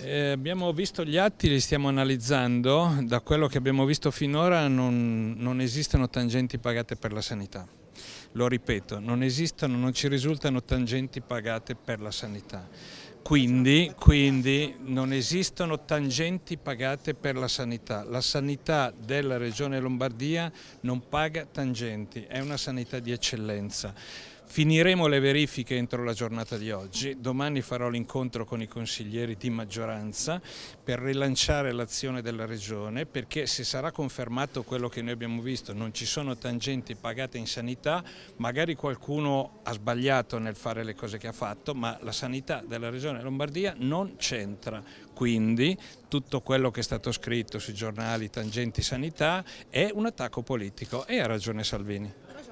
Eh, abbiamo visto gli atti, li stiamo analizzando, da quello che abbiamo visto finora non, non esistono tangenti pagate per la sanità. Lo ripeto, non esistono, non ci risultano tangenti pagate per la sanità. Quindi, quindi, non esistono tangenti pagate per la sanità. La sanità della Regione Lombardia non paga tangenti, è una sanità di eccellenza. Finiremo le verifiche entro la giornata di oggi, domani farò l'incontro con i consiglieri di maggioranza per rilanciare l'azione della Regione perché se sarà confermato quello che noi abbiamo visto, non ci sono tangenti pagate in sanità, magari qualcuno ha sbagliato nel fare le cose che ha fatto, ma la sanità della Regione Lombardia non c'entra, quindi tutto quello che è stato scritto sui giornali tangenti sanità è un attacco politico e ha ragione Salvini.